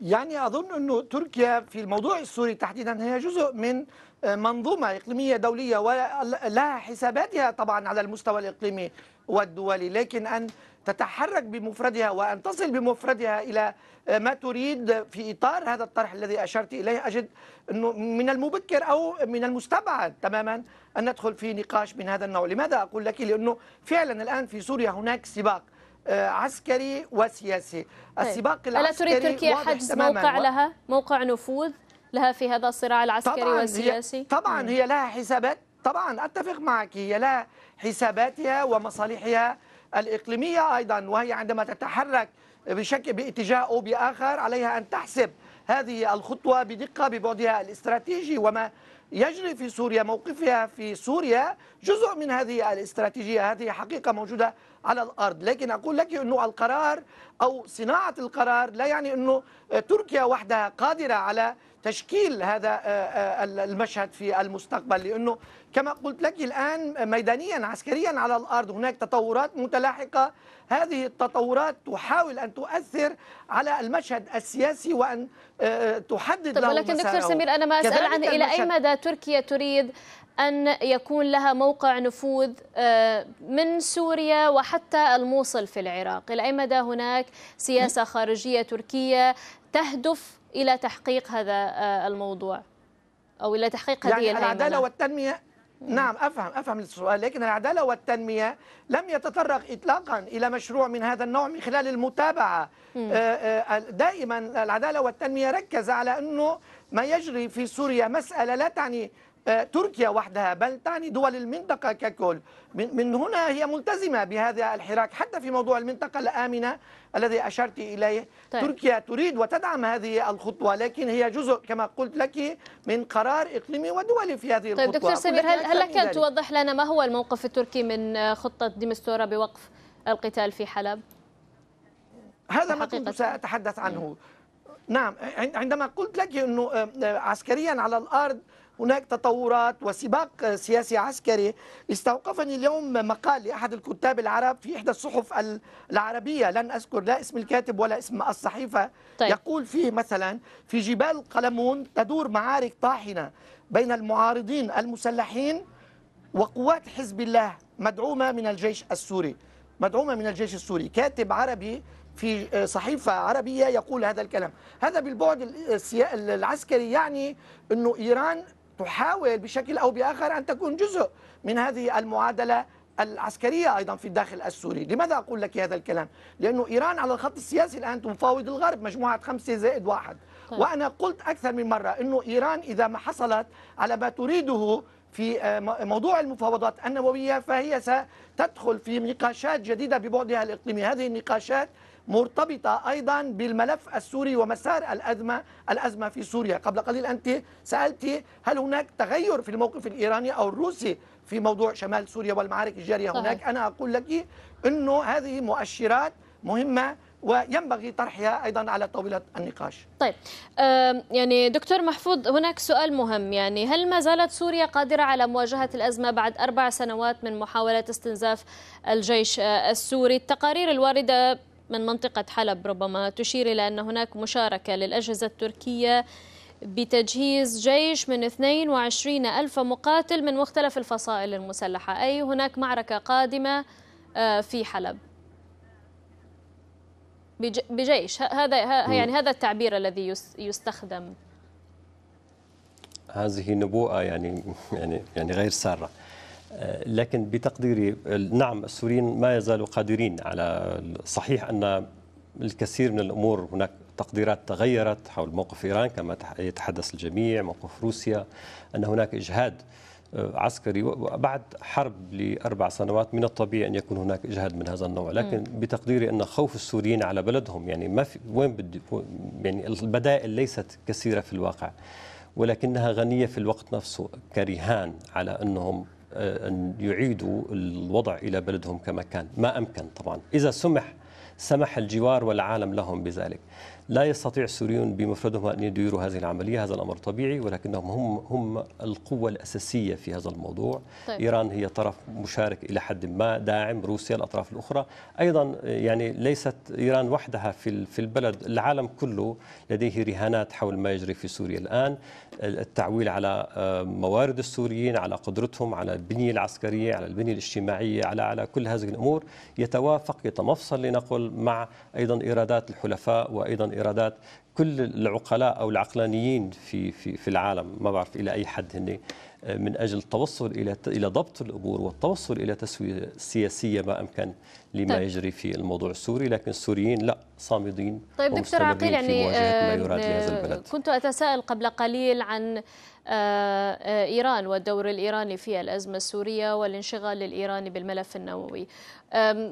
يعني أظن أن تركيا في الموضوع السوري تحديدا هي جزء من آه، منظومة إقليمية دولية ولها حساباتها طبعا على المستوى الإقليمي والدولي لكن أن تتحرك بمفردها وأن تصل بمفردها إلى ما تريد في إطار هذا الطرح الذي أشرت إليه أجد أنه من المبكر أو من المستبعد تماما أن ندخل في نقاش من هذا النوع لماذا أقول لك لأنه فعلا الآن في سوريا هناك سباق آه، عسكري وسياسي طيب، السباق العسكري ألا تريد تركيا حجز موقع و... لها موقع نفوذ لها في هذا الصراع العسكري طبعاً والسياسي هي... طبعا هي لها حسابات طبعا اتفق معك هي لها حساباتها ومصالحها الإقليمية أيضا وهي عندما تتحرك بشكل باتجاه أو بآخر عليها أن تحسب هذه الخطوة بدقة ببعدها الاستراتيجي وما يجري في سوريا موقفها في سوريا جزء من هذه الاستراتيجية هذه حقيقة موجودة على الأرض لكن أقول لك أنه القرار أو صناعة القرار لا يعني أنه تركيا وحدها قادرة على تشكيل هذا آه، آه، المشهد في المستقبل لأنه كما قلت لك الآن ميدانيا عسكريا على الأرض هناك تطورات متلاحقة هذه التطورات تحاول أن تؤثر على المشهد السياسي وأن آه، تحدد طب له ولكن دكتور سمير أنا ما أسأل عن إلى أي مدى تركيا تريد أن يكون لها موقع نفوذ آه، من سوريا وحتى الموصل في العراق إلى أي مدى هناك سياسة خارجية تركية تهدف إلى تحقيق هذا آه، الموضوع أو إلى تحقيق هذه يعني العدالة والتنمية نعم أفهم أفهم السؤال لكن العدالة والتنمية لم يتطرق إطلاقا إلى مشروع من هذا النوع من خلال المتابعة آه، آه، دائما العدالة والتنمية ركز على أنه ما يجري في سوريا مسألة لا تعني آه، تركيا وحدها بل تعني دول المنطقة ككل من, هنا هي ملتزمة بهذا الحراك حتى في موضوع المنطقة الآمنة الذي أشرت إليه طيب. تركيا تريد وتدعم هذه الخطوة لكن هي جزء كما قلت لك من قرار إقليمي ودولي في هذه طيب الخطوة دكتور سمير هل, هل لك أن توضح لنا ما هو الموقف التركي من خطة ديمستورا بوقف القتال في حلب هذا ما كنت سأتحدث عنه م. نعم عندما قلت لك أنه آه، آه، عسكريا على الأرض هناك تطورات وسباق سياسي عسكري استوقفني اليوم مقال لأحد الكتاب العرب في إحدى الصحف العربية لن أذكر لا اسم الكاتب ولا اسم الصحيفة طيب. يقول فيه مثلا في جبال قلمون تدور معارك طاحنة بين المعارضين المسلحين وقوات حزب الله مدعومة من الجيش السوري مدعومة من الجيش السوري كاتب عربي في آه، صحيفة عربية يقول هذا الكلام هذا بالبعد العسكري يعني أنه إيران تحاول بشكل أو بآخر أن تكون جزء من هذه المعادلة العسكرية أيضا في الداخل السوري لماذا أقول لك هذا الكلام؟ لأنه إيران على الخط السياسي الآن تفاوض الغرب مجموعة خمسة زائد واحد طيب. وأنا قلت أكثر من مرة أنه إيران إذا ما حصلت على ما تريده في آه، موضوع المفاوضات النووية فهي ستدخل في نقاشات جديدة ببعدها الإقليمي هذه النقاشات مرتبطة أيضا بالملف السوري ومسار الأزمة الأزمة في سوريا قبل قليل أنت سألتي هل هناك تغير في الموقف الإيراني أو الروسي في موضوع شمال سوريا والمعارك الجارية صحيح. هناك أنا أقول لك أنه هذه مؤشرات مهمة وينبغي طرحها ايضا على طاوله النقاش. طيب يعني دكتور محفوظ هناك سؤال مهم يعني هل ما زالت سوريا قادره على مواجهه الازمه بعد اربع سنوات من محاولات استنزاف الجيش السوري؟ التقارير الوارده من منطقة حلب ربما تشير إلى أن هناك مشاركة للأجهزة التركية بتجهيز جيش من 22 ألف مقاتل من مختلف الفصائل المسلحة أي هناك معركة قادمة آه، في حلب بجيش هذا يعني هذا التعبير الذي يستخدم هذه نبوءه يعني يعني يعني غير ساره آه، لكن بتقديري آه، نعم السوريين ما يزالوا قادرين على صحيح أن الكثير من الأمور هناك تقديرات تغيرت حول موقف إيران كما يتحدث الجميع موقف روسيا أن هناك إجهاد آه، عسكري وبعد حرب لأربع سنوات من الطبيعي أن يكون هناك إجهاد من هذا النوع لكن بتقديري أن خوف السوريين على بلدهم يعني ما في وين بدي يعني البدائل ليست كثيرة في الواقع ولكنها غنية في الوقت نفسه كرهان على أنهم أن يعيدوا الوضع إلى بلدهم كما كان ما أمكن طبعا إذا سمح سمح الجوار والعالم لهم بذلك لا يستطيع السوريون بمفردهم أن يديروا هذه العملية هذا الأمر طبيعي ولكنهم هم, هم القوة الأساسية في هذا الموضوع طيب. إيران هي طرف مشارك إلى حد ما داعم روسيا الأطراف الأخرى أيضا يعني ليست إيران وحدها في, في البلد العالم كله لديه رهانات حول ما يجري في سوريا الآن التعويل على آه، موارد السوريين على قدرتهم على البنية العسكرية على البنية الاجتماعية على على كل هذه الأمور يتوافق يتمفصل لنقل مع أيضا إيرادات الحلفاء وأيضا الايرادات كل العقلاء او العقلانيين في في في العالم ما بعرف الى اي حد هن آه، من اجل التوصل الى الى ضبط الامور والتوصل الى تسويه سياسيه ما امكن لما طيب. يجري في الموضوع السوري لكن السوريين لا صامدين طيب دكتور عقيل يعني آه،, آه كنت اتساءل قبل قليل عن آه، آه، إيران والدور الإيراني في الأزمة السورية والانشغال الإيراني بالملف النووي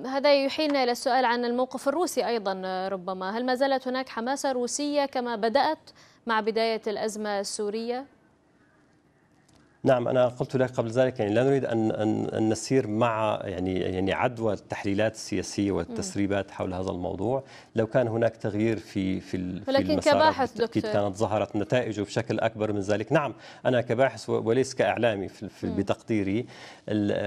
هذا يحيلنا إلى السؤال عن الموقف الروسي أيضا ربما هل ما زالت هناك حماسة روسية كما بدأت مع بداية الأزمة السورية نعم انا قلت لك قبل ذلك يعني لا نريد ان ان, أن نسير مع يعني يعني عدوى التحليلات السياسيه والتسريبات حول هذا الموضوع، لو كان هناك تغيير في في ولكن في كباحث دكتور كانت ظهرت نتائجه بشكل اكبر من ذلك، نعم انا كباحث وليس كاعلامي في, في بتقديري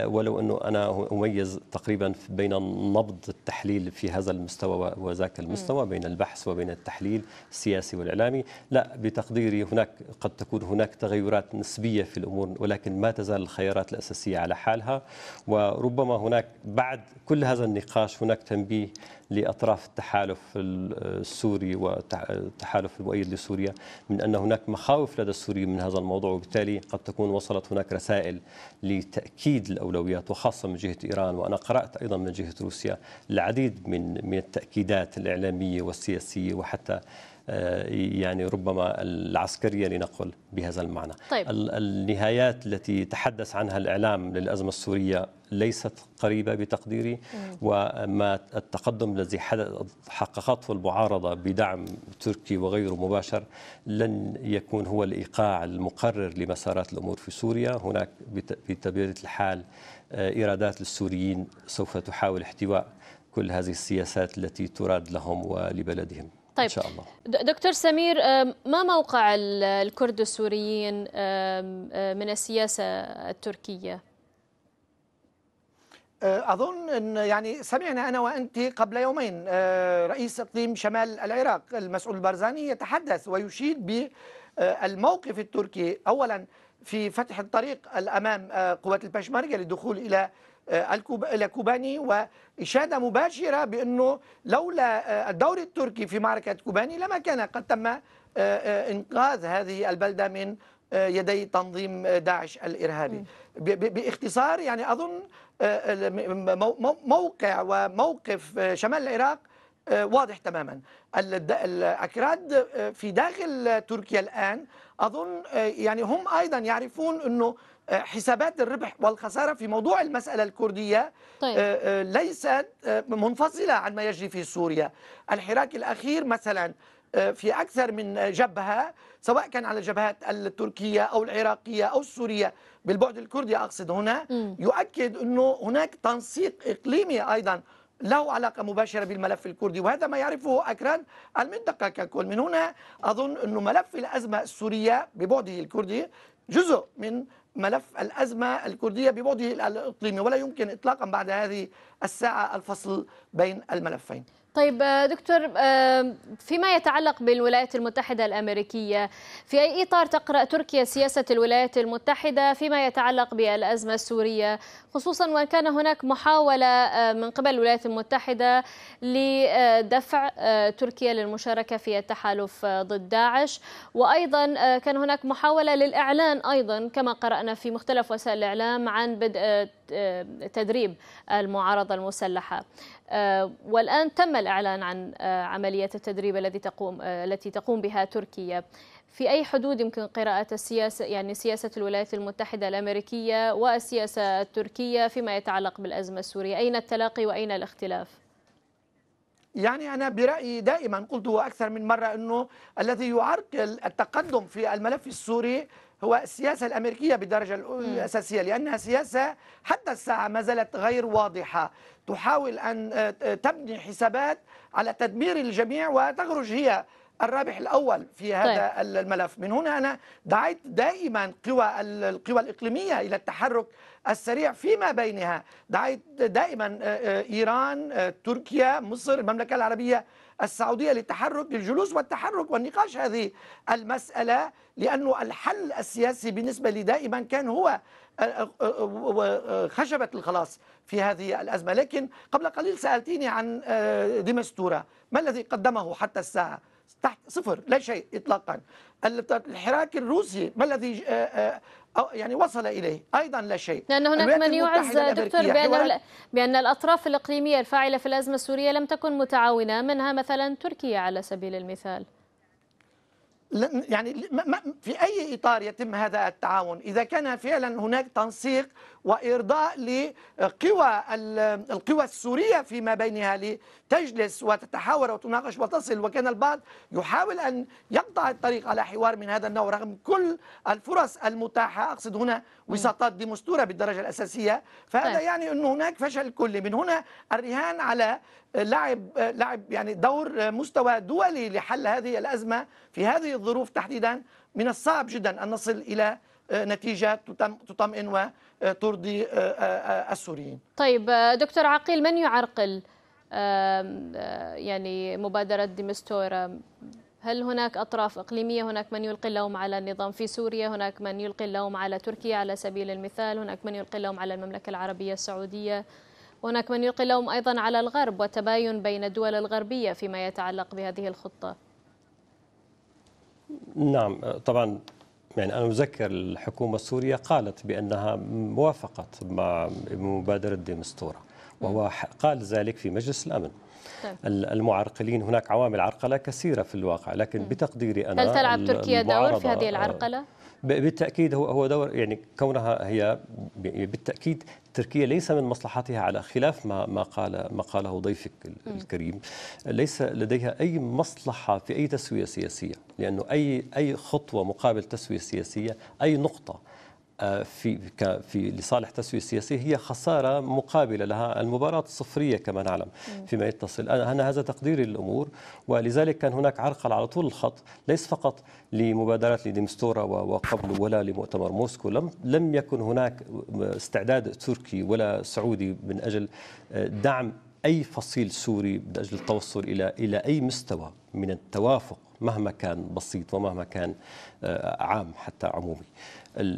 ولو انه انا اميز تقريبا بين نبض التحليل في هذا المستوى وذاك المستوى بين البحث وبين التحليل السياسي والاعلامي، لا بتقديري هناك قد تكون هناك تغيرات نسبيه في الامور الأمور ولكن ما تزال الخيارات الأساسية على حالها وربما هناك بعد كل هذا النقاش هناك تنبيه لأطراف التحالف السوري والتحالف المؤيد لسوريا من أن هناك مخاوف لدى السوريين من هذا الموضوع وبالتالي قد تكون وصلت هناك رسائل لتأكيد الأولويات وخاصة من جهة إيران وأنا قرأت أيضا من جهة روسيا العديد من من التأكيدات الإعلامية والسياسية وحتى آه، يعني ربما العسكرية لنقل بهذا المعنى طيب. النهايات التي تحدث عنها الإعلام للأزمة السورية ليست قريبة بتقديري وما التقدم الذي حققته المعارضة بدعم تركي وغيره مباشر لن يكون هو الإيقاع المقرر لمسارات الأمور في سوريا هناك بتبيرة الحال آه، إيرادات للسوريين سوف تحاول احتواء كل هذه السياسات التي تراد لهم ولبلدهم طيب إن شاء الله دكتور سمير آه، ما موقع الكرد السوريين آه، من السياسة التركية؟ آه، أظن أن يعني سمعنا أنا وأنت قبل يومين رئيس إقليم شمال العراق المسؤول البرزاني يتحدث ويشيد بالموقف التركي أولاً في فتح الطريق الأمام آه، قوات البشمركة للدخول إلى آه، الى كوباني واشاده مباشره بانه لولا آه، الدور التركي في معركه كوباني لما كان قد تم انقاذ هذه البلده من يدي تنظيم داعش الارهابي باختصار يعني اظن موقع وموقف شمال العراق آه، واضح تماما الأكراد آه، في داخل تركيا الآن أظن آه، يعني هم أيضا يعرفون أنه حسابات الربح والخسارة في موضوع المسألة الكردية طيب. ليست منفصلة عن ما يجري في سوريا الحراك الأخير مثلا في أكثر من جبهة سواء كان على الجبهات التركية أو العراقية أو السورية بالبعد الكردي أقصد هنا م. يؤكد أنه هناك تنسيق إقليمي أيضا له علاقة مباشرة بالملف الكردي وهذا ما يعرفه أكران المنطقة ككل من هنا أظن أن ملف الأزمة السورية ببعده الكردي جزء من ملف الأزمة الكردية ببعده الإقليمي ولا يمكن إطلاقا بعد هذه الساعة الفصل بين الملفين طيب آه، دكتور آه، فيما يتعلق بالولايات المتحدة الأمريكية في أي إطار تقرأ تركيا سياسة الولايات المتحدة فيما يتعلق بالأزمة السورية خصوصا وأن كان هناك محاولة آه، من قبل الولايات المتحدة لدفع تركيا للمشاركة في التحالف ضد داعش وأيضا كان هناك محاولة للإعلان أيضا كما قرأنا في مختلف وسائل الإعلام عن بدء تدريب المعارضة المسلحة آه، والآن تم الإعلان عن آه، عملية التدريب التي تقوم آه، التي تقوم بها تركيا في أي حدود يمكن قراءة السياسة يعني سياسة الولايات المتحدة الأمريكية والسياسة التركية فيما يتعلق بالأزمة السورية أين التلاقي وأين الاختلاف؟ يعني أنا برأيي دائما قلت أكثر من مرة أنه الذي يعرقل التقدم في الملف السوري هو السياسة الأمريكية بالدرجة الأساسية لأنها سياسة حتى الساعة ما زالت غير واضحة تحاول أن آه، آه، تبني حسابات على تدمير الجميع وتخرج هي الرابح الاول في هذا طيب. الملف من هنا انا دعيت دائما قوى القوى الاقليميه الى التحرك السريع فيما بينها دعيت دائما آه، ايران تركيا مصر المملكه العربيه السعودية للتحرك للجلوس والتحرك والنقاش هذه المسألة لأنه الحل السياسي بالنسبة لي دائما كان هو آه، آه، آه، خشبة الخلاص في هذه الأزمة لكن قبل قليل سألتيني عن ديمستورا ما الذي قدمه حتى الساعة تحت صفر لا شيء اطلاقا الحراك الروسي ما الذي يعني وصل اليه ايضا لا شيء لان هناك من يعز دكتور بان بان الاطراف الاقليميه الفاعله في الازمه السوريه لم تكن متعاونه منها مثلا تركيا على سبيل المثال يعني في أي إطار يتم هذا التعاون إذا كان فعلا هناك تنسيق وإرضاء لقوى القوى السورية فيما بينها لتجلس وتتحاور وتناقش وتصل وكان البعض يحاول أن يقطع الطريق على حوار من هذا النوع رغم كل الفرص المتاحة أقصد هنا وساطات ديمستورة بالدرجة الأساسية فهذا طيب. يعني انه هناك فشل كلي من هنا الرهان على لعب لعب يعني دور مستوى دولي لحل هذه الأزمة في هذه الظروف تحديدا من الصعب جدا أن نصل إلى آه، نتيجة تطمئن وترضي آه، آه، السوريين طيب دكتور عقيل من يعرقل يعني مبادرة ديمستورا هل هناك أطراف إقليمية هناك من يلقي اللوم على النظام في سوريا هناك من يلقي اللوم على تركيا على سبيل المثال هناك من يلقي اللوم على المملكة العربية السعودية هناك من يلقي اللوم أيضا على الغرب وتباين بين الدول الغربية فيما يتعلق بهذه الخطة نعم طبعا يعني أنا أذكر الحكومة السورية قالت بأنها وافقت مع مبادرة ديمستورا وهو قال ذلك في مجلس الأمن طيب. المعرقلين هناك عوامل عرقلة كثيرة في الواقع لكن بتقديري أنا هل تلعب تركيا دور في هذه العرقلة؟ بالتاكيد هو هو دور يعني كونها هي يعني بالتاكيد تركيا ليس من مصلحتها على خلاف ما ما قال ما قاله ضيفك الكريم ليس لديها اي مصلحه في اي تسويه سياسيه لانه اي اي خطوه مقابل تسويه سياسيه اي نقطه آه، في في لصالح تسوية سياسية هي خسارة مقابلة لها المباراة صفرية كما نعلم فيما يتصل أنا هذا تقديري للأمور ولذلك كان هناك عرقل على طول الخط ليس فقط لمبادرات لديمستورا وقبل ولا لمؤتمر موسكو لم لم يكن هناك استعداد تركي ولا سعودي من أجل آه، دعم أي فصيل سوري من أجل التوصل إلى إلى أي مستوى من التوافق مهما كان بسيط ومهما كان آه، عام حتى عمومي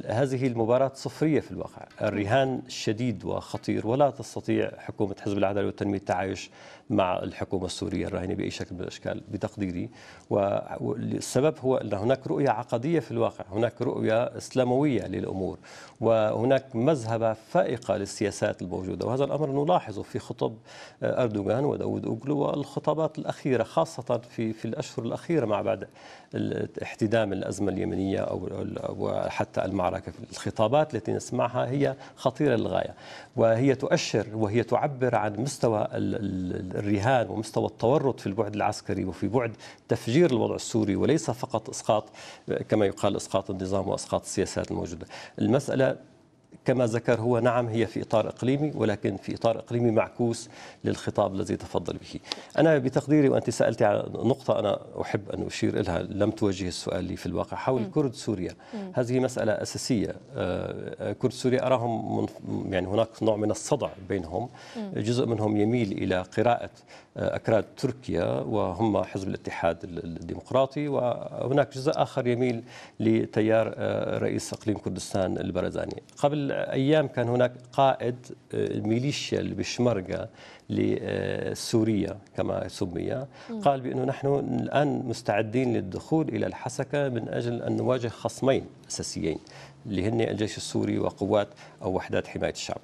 هذه المباراة صفرية في الواقع الرهان شديد وخطير ولا تستطيع حكومة حزب العدالة والتنمية التعايش مع الحكومة السورية الراهنة بأي شكل من الأشكال بتقديري والسبب هو أن هناك رؤية عقدية في الواقع هناك رؤية إسلاموية للأمور وهناك مذهبة فائقة للسياسات الموجودة وهذا الأمر نلاحظه في خطب آه، أردوغان وداود أوغلو والخطابات الأخيرة خاصة في في الأشهر الأخيرة مع بعد احتدام الأزمة اليمنية أو وحتى المعركة الخطابات التي نسمعها هي خطيرة للغاية وهي تؤشر وهي تعبر عن مستوى الرهان ومستوى التورط في البعد العسكري وفي بعد تفجير الوضع السوري وليس فقط اسقاط كما يقال اسقاط النظام واسقاط السياسات الموجوده المساله كما ذكر هو نعم هي في إطار إقليمي ولكن في إطار إقليمي معكوس للخطاب الذي تفضل به أنا بتقديري وأنت سألت على نقطة أنا أحب أن أشير إلها لم توجه السؤال لي في الواقع حول كرد سوريا هذه مسألة أساسية آه، كرد سوريا أراهم من يعني هناك نوع من الصدع بينهم جزء منهم يميل إلى قراءة آه، أكراد تركيا وهم حزب الاتحاد الديمقراطي وهناك جزء آخر يميل لتيار آه، رئيس إقليم كردستان البرزاني قبل ايام كان هناك قائد آه، الميليشيا البشمرقة لسوريا كما سمي قال بانه نحن الان مستعدين للدخول الى الحسكه من اجل ان نواجه خصمين اساسيين اللي هن الجيش السوري وقوات او وحدات حمايه الشعب.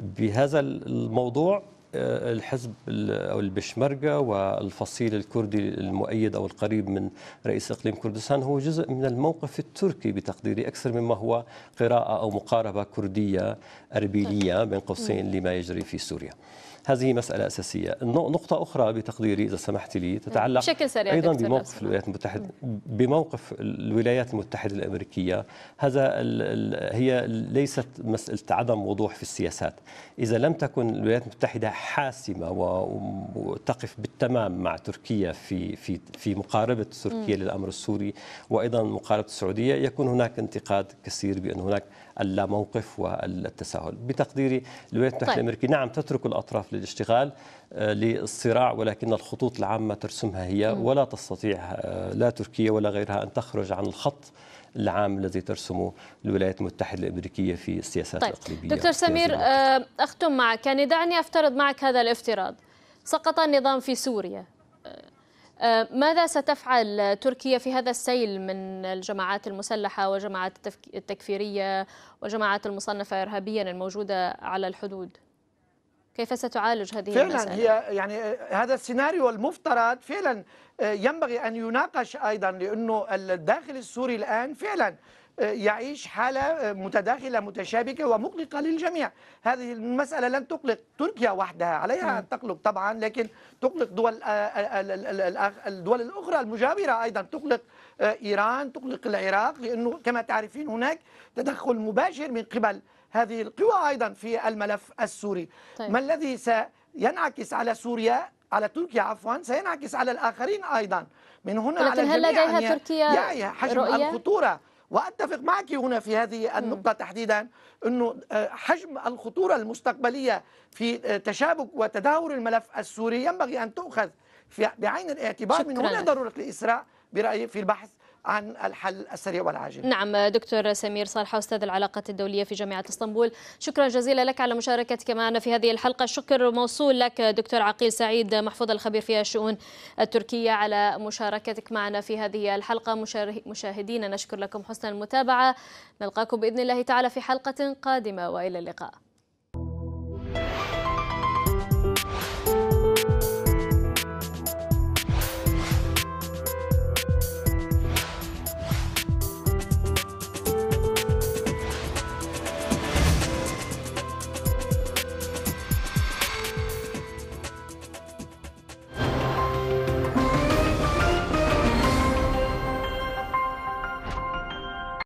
بهذا الموضوع الحزب أو البشمركة والفصيل الكردي المؤيد أو القريب من رئيس إقليم كردستان هو جزء من الموقف التركي بتقديري أكثر مما هو قراءة أو مقاربة كردية أربيلية طيب. بين قوسين لما يجري في سوريا هذه مسألة أساسية نقطة أخرى بتقديري إذا سمحت لي تتعلق بشكل سريع أيضا بموقف الولايات المتحدة بموقف الولايات المتحدة الأمريكية هذا هي ليست مسألة عدم وضوح في السياسات إذا لم تكن الولايات المتحدة حاسمة وتقف بالتمام مع تركيا في في في مقاربة تركيا للأمر السوري وأيضا مقاربة السعودية يكون هناك انتقاد كثير بأن هناك اللاموقف والتساهل بتقديري الولايات المتحده طيب. الامريكيه نعم تترك الاطراف للاشتغال آه، للصراع ولكن الخطوط العامه ترسمها هي ولا تستطيع آه، لا تركيا ولا غيرها ان تخرج عن الخط العام الذي ترسمه الولايات المتحدة الأمريكية في السياسات طيب. الإقليمية دكتور سمير آه، أختم معك يعني دعني أفترض معك هذا الافتراض سقط النظام في سوريا ماذا ستفعل تركيا في هذا السيل من الجماعات المسلحة وجماعات التكفيرية وجماعات المصنفة إرهابيا الموجودة على الحدود؟ كيف ستعالج هذه فعلا المسألة؟ هي يعني آه، هذا السيناريو المفترض فعلا آه، ينبغي أن يناقش أيضا لأنه الداخل السوري الآن فعلا يعيش حالة متداخلة متشابكة ومقلقة للجميع هذه المسألة لن تقلق تركيا وحدها عليها أن نعم. تقلق طبعا لكن تقلق دول آه، آه، آه، الدول الأخرى المجاورة أيضا تقلق إيران تقلق العراق لأنه كما تعرفين هناك تدخل مباشر من قبل هذه القوى أيضا في الملف السوري طيب. ما الذي سينعكس على سوريا على تركيا عفوا سينعكس على الآخرين أيضا من هنا على هل لديها تركيا حجم رؤية؟ الخطورة واتفق معك هنا في هذه النقطه تحديدا انه آه، حجم الخطوره المستقبليه في آه، تشابك وتدهور الملف السوري ينبغي ان تؤخذ بعين الاعتبار من هنا ضروره الاسراء برايي في البحث عن الحل السريع والعاجل نعم دكتور سمير صالح أستاذ العلاقات الدولية في جامعة اسطنبول شكرا جزيلا لك على مشاركتك معنا في هذه الحلقة شكر موصول لك دكتور عقيل سعيد محفوظ الخبير في الشؤون التركية على مشاركتك معنا في هذه الحلقة مشاهدينا نشكر لكم حسن المتابعة نلقاكم بإذن الله تعالى في حلقة قادمة وإلى اللقاء